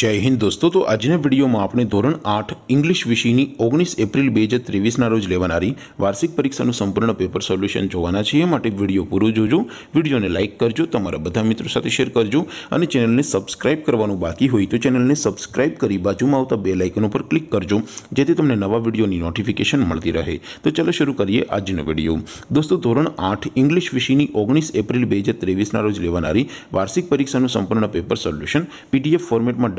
જય હિન્દ દોસ્તો તો આજના વિડીયોમાં આપણે ધોરણ આઠ ઇંગ્લિશ વિષયની ઓગણીસ એપ્રિલ બે હજાર ત્રેવીસના રોજ લેવાનારી વાર્ષિક પરીક્ષાનું સંપૂર્ણ પેપર સોલ્યુશન જોવાના છીએ એ માટે વિડીયો પૂરો જોજો વિડીયોને લાઇક કરજો તમારા બધા મિત્રો સાથે શેર કરજો અને ચેનલને સબસ્ક્રાઇબ કરવાનું બાકી હોય તો ચેનલને સબસ્ક્રાઇબ કરી બાજુમાં આવતા બે લાઇકન ઉપર ક્લિક કરજો જેથી તમને નવા વિડીયોની નોટિફિકેશન મળતી રહે તો ચાલો શરૂ કરીએ આજનો વિડીયો દોસ્તો ધોરણ આઠ ઇંગ્લિશ વિષયની ઓગણીસ એપ્રિલ બે હજાર ત્રેવીસના રોજ લેવાનારી વાર્ષિક પરીક્ષાનું સંપૂર્ણ પેપર સોલ્યુશન પીડીએફ ફોર્મેટમાં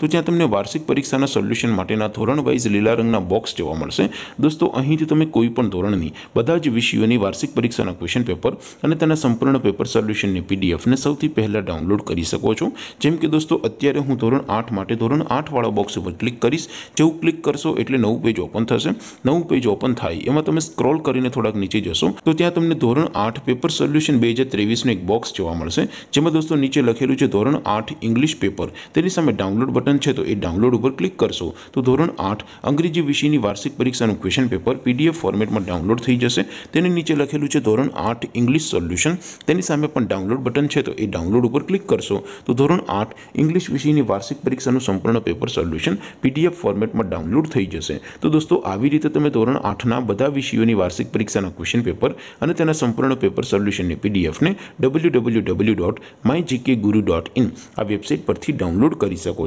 તો જ્યાં તમને વાર્ષિક પરીક્ષાનો સોલ્યુશન માટેના ધોરણ વાઇઝ લેલા રંગના બોક્સ દેવા મળશે દોસ્તો અહીંથી તમે કોઈ પણ ધોરણની બધા જ વિષયોની વાર્ષિક પરીક્ષાના ક્વેશ્ચન પેપર અને તેના સંપૂર્ણ પેપર સોલ્યુશનની પીડીએફ ને સૌથી પહેલા ડાઉનલોડ કરી શકો છો જેમ કે દોસ્તો અત્યારે હું ધોરણ 8 માટે ધોરણ 8 વાળો બોક્સ પર ક્લિક કરશો જેવું ક્લિક કરશો એટલે નવું પેજ ઓપન થશે નવું પેજ ઓપન થાય એમાં તમે સ્ક્રોલ કરીને થોડક નીચે જશો તો ત્યાં તમને ધોરણ 8 પેપર સોલ્યુશન 2023 નો એક બોક્સ જોવા મળશે જેમાં દોસ્તો નીચે લખેલું છે ધોરણ 8 ઇંગ્લિશ પેપર તેની સામે ડાઉનલોડ ડાઉનલોડ બટન છે તો એ ડાઉનલોડ ઉપર ક્લિક કરશો તો ધોરણ 8 અંગ્રેજી વિષયની વાર્ષિક પરીક્ષાનું ક્વેશ્ચન પેપર પીડીએફ ફોર્મેટમાં ડાઉનલોડ થઈ જશે તેની નીચે લખેલું છે ધોરણ 8 ઇંગ્લિશ સોલ્યુશન તેની સામે પણ ડાઉનલોડ બટન છે તો એ ડાઉનલોડ ઉપર ક્લિક કરશો તો ધોરણ 8 ઇંગ્લિશ વિષયની વાર્ષિક પરીક્ષાનું સંપૂર્ણ પેપર સોલ્યુશન પીડીએફ ફોર્મેટમાં ડાઉનલોડ થઈ જશે તો દોસ્તો આવી રીતે તમે ધોરણ 8 ના બધા વિષયોની વાર્ષિક પરીક્ષાના ક્વેશ્ચન પેપર અને તેના સંપૂર્ણ પેપર સોલ્યુશનની પીડીએફ ને www.mygkguru.in આ વેબસાઈટ પરથી ડાઉનલોડ કરી શકો